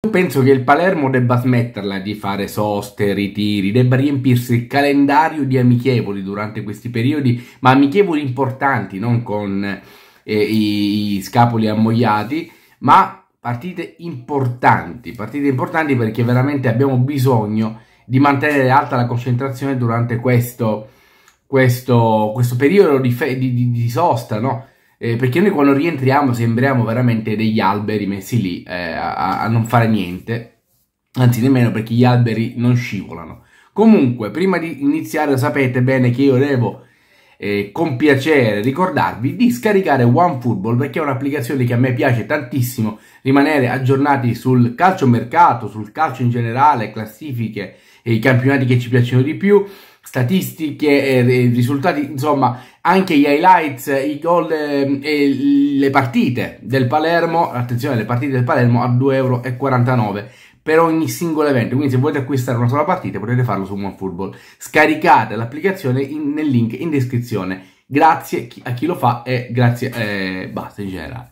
Io penso che il Palermo debba smetterla di fare soste, ritiri, debba riempirsi il calendario di amichevoli durante questi periodi, ma amichevoli importanti, non con eh, i, i scapoli ammogliati, ma partite importanti, partite importanti perché veramente abbiamo bisogno di mantenere alta la concentrazione durante questo, questo, questo periodo di, di, di, di sosta, no? Eh, perché noi quando rientriamo sembriamo veramente degli alberi messi lì eh, a, a non fare niente, anzi nemmeno perché gli alberi non scivolano. Comunque, prima di iniziare sapete bene che io devo eh, con piacere ricordarvi di scaricare OneFootball perché è un'applicazione che a me piace tantissimo rimanere aggiornati sul calcio mercato, sul calcio in generale, classifiche, e i campionati che ci piacciono di più, statistiche, eh, e risultati, insomma anche gli highlights, i gol eh, e le partite del Palermo, attenzione le partite del Palermo a 2,49€ per ogni singolo evento, quindi se volete acquistare una sola partita potete farlo su OneFootball. Scaricate l'applicazione nel link in descrizione, grazie a chi lo fa e grazie, eh, basta in generale.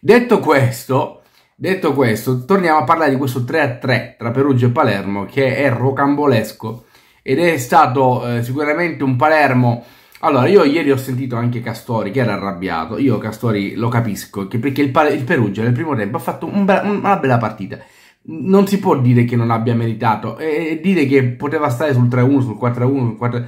Detto questo, detto questo, torniamo a parlare di questo 3-3 tra Perugia e Palermo che è rocambolesco ed è stato eh, sicuramente un Palermo allora, io ieri ho sentito anche Castori che era arrabbiato. Io Castori lo capisco perché il, il Perugia nel primo tempo ha fatto un una bella partita. Non si può dire che non abbia meritato e dire che poteva stare sul 3-1, sul 4-1, sul 4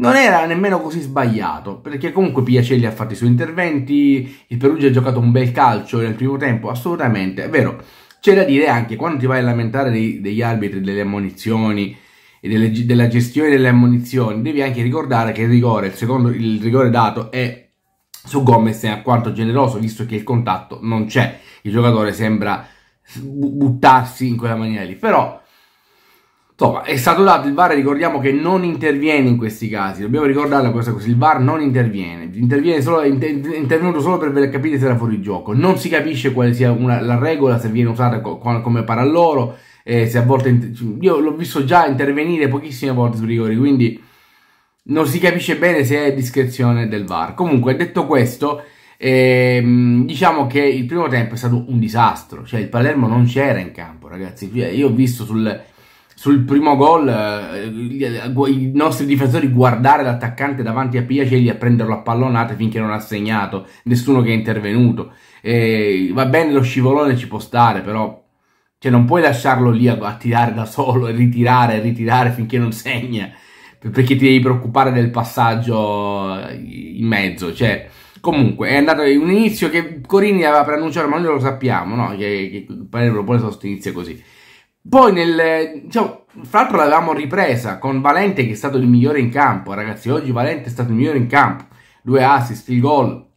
non era nemmeno così sbagliato, perché comunque Piacelli ha fatto i suoi interventi, il Perugia ha giocato un bel calcio nel primo tempo, assolutamente, è vero. C'è da dire anche, quando ti vai a lamentare dei, degli arbitri, delle ammonizioni, e delle, della gestione delle ammunizioni, devi anche ricordare che il rigore, il secondo il rigore dato è su Gomez è alquanto generoso visto che il contatto non c'è, il giocatore sembra buttarsi in quella maniera lì, però insomma è stato dato il VAR, ricordiamo che non interviene in questi casi, dobbiamo ricordarla questa cosa, il VAR non interviene, interviene solo, è intervenuto solo per capire se era fuori gioco, non si capisce quale sia una, la regola, se viene usata co- come paralloro, eh, se a volte io l'ho visto già intervenire pochissime volte su rigori, quindi non si capisce bene se è discrezione del VAR. Comunque, detto questo, ehm, diciamo che il primo tempo è stato un disastro, cioè il Palermo non c'era in campo, ragazzi. Cioè, io ho visto sul, sul primo gol eh, i nostri difensori guardare l'attaccante davanti a Piacelli a prenderlo a pallonate finché non ha segnato, nessuno che è intervenuto. Eh, va bene lo scivolone ci può stare, però cioè non puoi lasciarlo lì a, a tirare da solo e ritirare e ritirare finché non segna, perché ti devi preoccupare del passaggio eh, in mezzo. Cioè, comunque è andato un inizio che Corini aveva preannunciato, ma noi lo sappiamo, no? Che, che Palermo propone questo inizio così. Poi nel, diciamo, fra l'altro l'avevamo ripresa con Valente che è stato il migliore in campo, ragazzi, oggi Valente è stato il migliore in campo, due assist, il gol,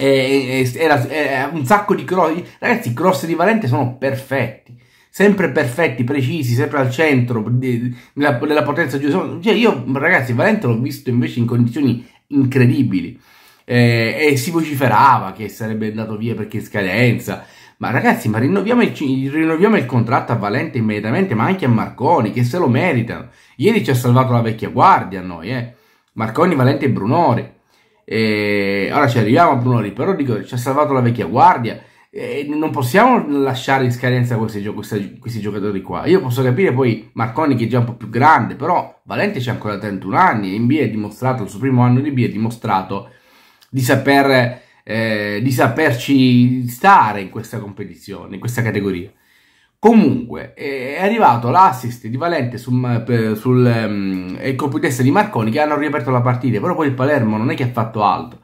eh, eh, era, era eh, un sacco di cross. Ragazzi, i cross di Valente sono perfetti. Sempre perfetti, precisi, sempre al centro della, della potenza giusta. Cioè, io, ragazzi, Valente l'ho visto invece in condizioni incredibili. Eh, e si vociferava che sarebbe andato via perché scadenza. Ma ragazzi, ma rinnoviamo il, rinnoviamo il, contratto a Valente immediatamente, ma anche a Marconi, che se lo meritano. Ieri ci ha salvato la vecchia guardia a noi, eh. Marconi, Valente e Brunori. E ora ci arriviamo a Bruno lì, però dico, ci ha salvato la vecchia guardia. E non possiamo lasciare in scadenza questi, gio- questi, questi, giocatori qua. Io posso capire poi Marconi che è già un po' più grande, però Valente c'è ancora 31 anni e in B ha dimostrato, il suo primo anno di B ha dimostrato di, saper, eh, di saperci stare in questa competizione, in questa categoria. Comunque, è arrivato l'assist di Valente sul, sul um, ehm, e il colpo di testa di Marconi che hanno riaperto la partita, però poi il Palermo non è che ha fatto altro.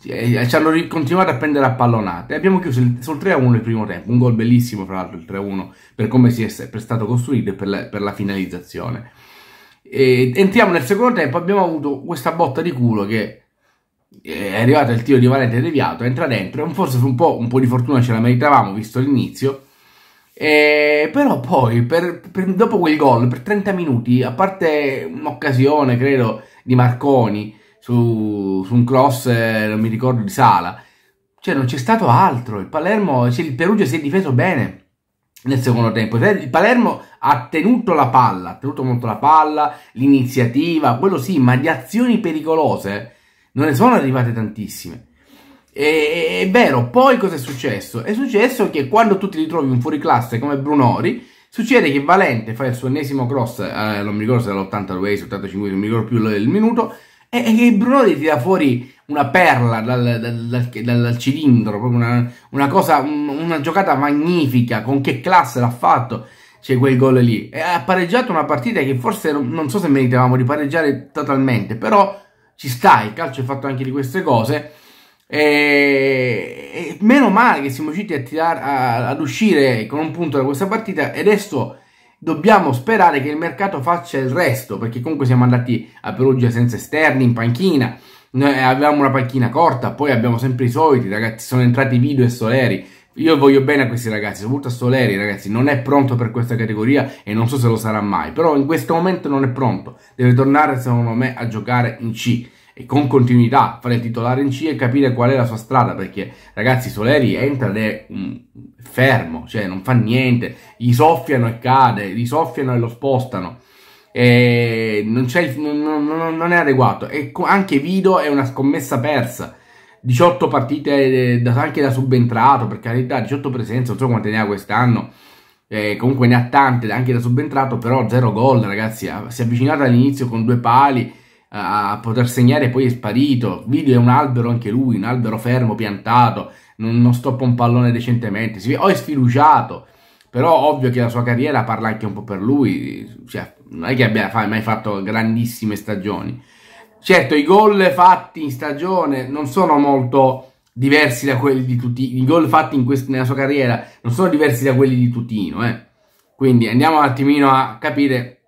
Ci, ci hanno continuato a prendere a pallonate. Abbiamo chiuso il, sul 3-1 il primo tempo, un gol bellissimo fra l'altro il 3-1 per come si è, è stato costruito e per la, per la finalizzazione. E entriamo nel secondo tempo, abbiamo avuto questa botta di culo che eh, è arrivato il tiro di Valente deviato, entra dentro, forse un po', un po' di fortuna ce la meritavamo visto l'inizio e eh, però poi, per, per, dopo quel gol, per 30 minuti, a parte un'occasione, credo, di Marconi su, su un cross, eh, non mi ricordo, di Sala, cioè non c'è stato altro. Il Palermo, cioè, il Perugia si è difeso bene nel secondo tempo. Il Palermo ha tenuto la palla, ha tenuto molto la palla, l'iniziativa, quello sì, ma di azioni pericolose non ne sono arrivate tantissime. E, è vero, poi cosa è successo? È successo che quando tu ti ritrovi un fuoriclasse come Brunori, succede che Valente fa il suo ennesimo cross, eh, non mi ricordo se era l'82, 85, non mi ricordo più il minuto, e, e che Brunori tira fuori una perla dal, dal, dal, dal cilindro, proprio una, una cosa, un, una giocata magnifica, con che classe l'ha fatto, c'è quel gol lì. E ha pareggiato una partita che forse non, non so se meritavamo di pareggiare totalmente, però ci sta, il calcio è fatto anche di queste cose e, e meno male che siamo riusciti a tirar, a, ad uscire con un punto da questa partita e adesso dobbiamo sperare che il mercato faccia il resto perché comunque siamo andati a Perugia senza esterni in panchina noi eh, avevamo una panchina corta poi abbiamo sempre i soliti ragazzi sono entrati Video e Soleri io voglio bene a questi ragazzi, soprattutto a Soleri, ragazzi, non è pronto per questa categoria e non so se lo sarà mai, però in questo momento non è pronto, deve tornare secondo me a giocare in C e con continuità fare il titolare in C e capire qual è la sua strada perché ragazzi Soleri entra ed è um, fermo, cioè non fa niente, gli soffiano e cade, gli soffiano e lo spostano. E non, non, non, non, è adeguato e anche Vido è una scommessa persa 18 partite eh, da, anche da subentrato per carità 18 presenze non so quante ne ha quest'anno eh, comunque ne ha tante anche da subentrato però 0 gol ragazzi ah, si è avvicinato all'inizio con due pali a poter segnare poi è sparito. Video è un albero anche lui, un albero fermo, piantato, non, non stoppa un pallone decentemente. Si, o oh, è sfiduciato, però ovvio che la sua carriera parla anche un po' per lui, cioè, non è che abbia mai fatto grandissime stagioni. Certo, i gol fatti in stagione non sono molto diversi da quelli di Tutino, i gol fatti quest- nella sua carriera non sono diversi da quelli di Tutino, eh. Quindi andiamo un attimino a capire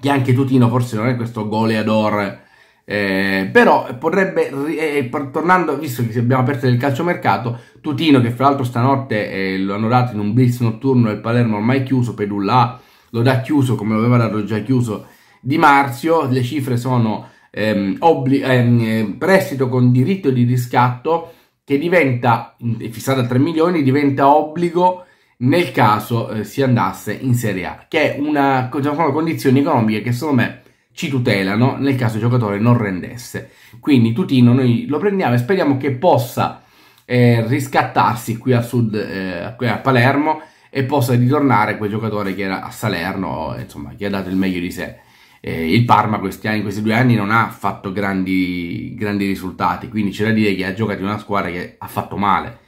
che anche Tutino forse non è questo goleador eh, però potrebbe, eh, eh tornando, visto che abbiamo aperto il calciomercato, Tutino che fra l'altro stanotte eh, lo hanno dato in un blitz notturno del Palermo ormai chiuso, Pedulla lo dà chiuso come lo aveva dato già chiuso Di Marzio, le cifre sono ehm, obbli- ehm, eh, prestito con diritto di riscatto che diventa, è fissata a 3 milioni, diventa obbligo nel caso eh, si andasse in Serie A, che è una, sono condizioni economiche che secondo me ci tutelano nel caso il giocatore non rendesse. Quindi Tutino noi lo prendiamo e speriamo che possa eh, riscattarsi qui a sud, eh, qui a Palermo e possa ritornare quel giocatore che era a Salerno, insomma, che ha dato il meglio di sé. Eh, il Parma questi anni, in questi due anni non ha fatto grandi, grandi risultati, quindi c'è da dire che ha giocato in una squadra che ha fatto male.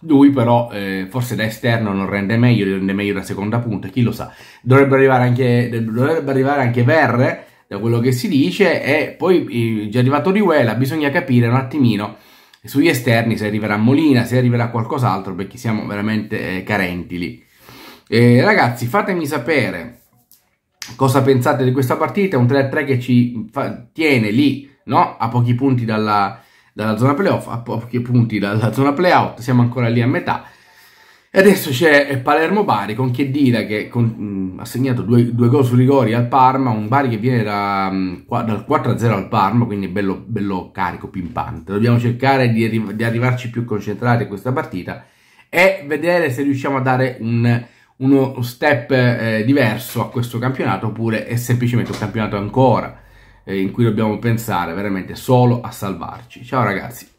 Lui però eh, forse da esterno non rende meglio, rende meglio da seconda punta, chi lo sa. Dovrebbe arrivare anche, dovrebbe arrivare anche Verre, da quello che si dice e poi già arrivato Orihuela bisogna capire un attimino sugli esterni se arriverà Molina, se arriverà qualcos'altro perché siamo veramente eh, carenti lì. Eh, ragazzi fatemi sapere cosa pensate di questa partita, un 3-3 che ci fa, tiene lì no? a pochi punti dalla, dalla zona playoff, a pochi punti dalla zona playout, siamo ancora lì a metà e adesso c'è Palermo Bari con Chiedira che con, mh, ha segnato due, due gol su rigori al Parma, un Bari che viene da, mh, dal 4-0 al Parma, quindi bello, bello carico, pimpante. Dobbiamo cercare di, di, arrivarci più concentrati in questa partita e vedere se riusciamo a dare un, uno step eh, diverso a questo campionato oppure è semplicemente un campionato ancora eh, in cui dobbiamo pensare veramente solo a salvarci. Ciao ragazzi!